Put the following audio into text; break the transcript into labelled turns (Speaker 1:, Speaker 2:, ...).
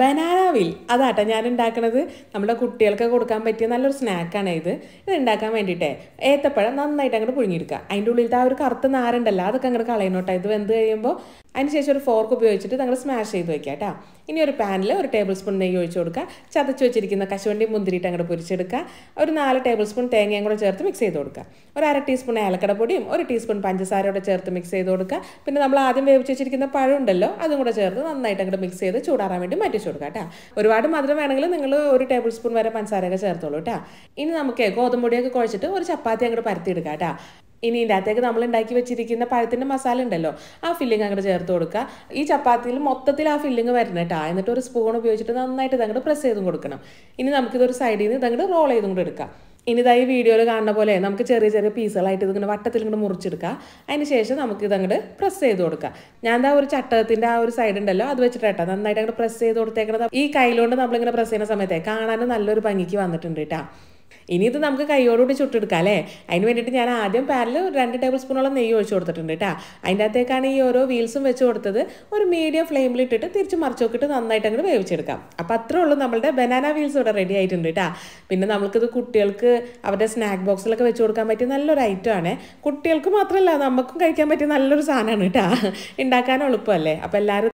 Speaker 1: banana wheel അതാട്ടോ ഞാൻ ഉണ്ടാക്കുന്നത് നമ്മുടെ കുട്ടികൾക്ക് കൊടുക്കാൻ പറ്റിയ നല്ലൊരു സ്നാക്കാണ് ഇത് ഇത് ഉണ്ടാക്കാൻ വേണ്ടിയിട്ടേ ഏത്തപ്പഴം നന്നായിട്ട് അങ്ങോട്ട് പുഴുങ്ങിയെടുക്കുക അതിൻ്റെ ഉള്ളിലത്തെ ആ ഒരു കറുത്ത നാരുണ്ടല്ലോ അതൊക്കെ അങ്ങോട്ട് കളയണോട്ടോ ഇത് വെന്ത് കഴിയുമ്പോൾ ശേഷം ഒരു ഫോർക്ക് ഉപയോഗിച്ചിട്ട് നിങ്ങൾ സ്മാഷ് ചെയ്ത് വെക്കുക കേട്ടോ ഇനി ഒരു പാനിൽ ഒരു ടേബിൾ സ്പൂൺ നെയ്യ് ഒഴിച്ച് കൊടുക്കുക ചതച്ച് വെച്ചിരിക്കുന്ന കശുവണ്ടി മുന്തിരിയിട്ട് അങ്ങോട്ട് പൊരിച്ചെടുക്കുക ഒരു നാല് ടേബിൾ സ്പൂൺ തേങ്ങയും കൂടെ ചേർത്ത് മിക്സ് ചെയ്ത് കൊടുക്കുക ഒരു അര ടീസ്പൂൺ ഏലക്കട പൊടിയും ഒരു ടീസ്പൂൺ പഞ്ചസാരയോടെ ചേർത്ത് മിക്സ് ചെയ്ത് കൊടുക്കുക പിന്നെ നമ്മൾ ആദ്യം വേവിച്ച് വെച്ചിരിക്കുന്ന പഴം ഉണ്ടല്ലോ അതും കൂടെ ചേർത്ത് നന്നായിട്ട് അങ്ങോട്ട് മിക്സ് ചെയ്ത് ചൂടാറാൻ വേണ്ടി മാറ്റിച്ച് കൊടുക്കുക കേട്ടോ ഒരുപാട് മധുരം വേണമെങ്കിൽ നിങ്ങൾ ഒരു ടേബിൾ സ്പൂൺ വരെ പഞ്ചസാരയൊക്കെ ചേർത്തോളൂ കേട്ടോ ഇനി നമുക്ക് ഗോതമ്പൊടിയൊക്കെ കുഴച്ചിട്ട് ഒരു ചപ്പാത്തി അങ്ങോട്ട് പരത്തിയെടുക്കുക കേട്ടോ ഇനി ഇതിൻ്റെ അകത്തേക്ക് നമ്മൾ ഉണ്ടാക്കി വെച്ചിരിക്കുന്ന പഴത്തിൻ്റെ മസാല ഉണ്ടല്ലോ ആ ഫില്ലിംഗ് അങ്ങോട്ട് ചേർത്ത് കൊടുക്കുക ഈ ചപ്പാത്തിയിൽ മൊത്തത്തിൽ ആ ഫില്ലിംഗ് വരണം കേട്ടോ എന്നിട്ട് ഒരു സ്പൂൺ ഉപയോഗിച്ചിട്ട് നന്നായിട്ട് ഇതങ്ങോട്ട് പ്രസ് ചെയ്തും കൊടുക്കണം ഇനി നമുക്കിതൊരു സൈഡിൽ നിന്ന് ഇതങ്ങോട്ട് റോൾ ചെയ്തും കൂടെ എടുക്കാം ഇതായി വീഡിയോയിൽ കാണുന്ന പോലെ നമുക്ക് ചെറിയ ചെറിയ പീസുകളായിട്ട് ഇതിങ്ങനെ വട്ടത്തിൽ ഇങ്ങനെ മുറിച്ചെടുക്കുക അതിന് ശേഷം നമുക്ക് ഇതങ്ങട് പ്രസ് ചെയ്ത് കൊടുക്കുക ഞാൻ ആ ഒരു ചട്ടകത്തിൻ്റെ ആ ഒരു സൈഡ് ഉണ്ടല്ലോ അത് വെച്ചിട്ട് കേട്ടോ നന്നായിട്ട് അങ്ങോട്ട് പ്രസ് ചെയ്ത് കൊടുത്തേക്കണത് ഈ കയ്യിലുകൊണ്ട് നമ്മളിങ്ങനെ പ്രസ് ചെയ്യുന്ന സമയത്തെ കാണാനും നല്ലൊരു ഭംഗിക്ക് വന്നിട്ടുണ്ട് കേട്ടോ ഇനി ഇത് നമുക്ക് കൈയോടുകൂടി ചുട്ടെടുക്കാം അല്ലേ അതിന് വേണ്ടിയിട്ട് ഞാൻ ആദ്യം പാരൽ രണ്ട് ടേബിൾ സ്പൂണോളം നെയ്യ് ഒഴിച്ചു കൊടുത്തിട്ടുണ്ട് കേട്ടോ അതിൻ്റെ അകത്തേക്കാണ് ഈ ഓരോ വീൽസും വെച്ച് കൊടുത്തത് ഒരു മീഡിയം ഫ്ലെയിമിൽ ഇട്ടിട്ട് തിരിച്ച് മറിച്ച് നോക്കിയിട്ട് നന്നായിട്ട് അങ്ങോട്ട് വേവിച്ചെടുക്കാം അപ്പം അത്രേ ഉള്ളൂ നമ്മളുടെ ബനാന വീൽസ് ഇവിടെ റെഡി ആയിട്ടുണ്ട് കേട്ടോ പിന്നെ നമുക്കിത് കുട്ടികൾക്ക് അവരുടെ സ്നാക്ക് ബോക്സിലൊക്കെ വെച്ച് കൊടുക്കാൻ പറ്റിയ നല്ലൊരു ഐറ്റമാണ് കുട്ടികൾക്ക് മാത്രമല്ല നമുക്കും കഴിക്കാൻ പറ്റിയ നല്ലൊരു സാധനമാണ് കേട്ടോ ഉണ്ടാക്കാൻ എളുപ്പമല്ലേ അപ്പോൾ എല്ലാവരും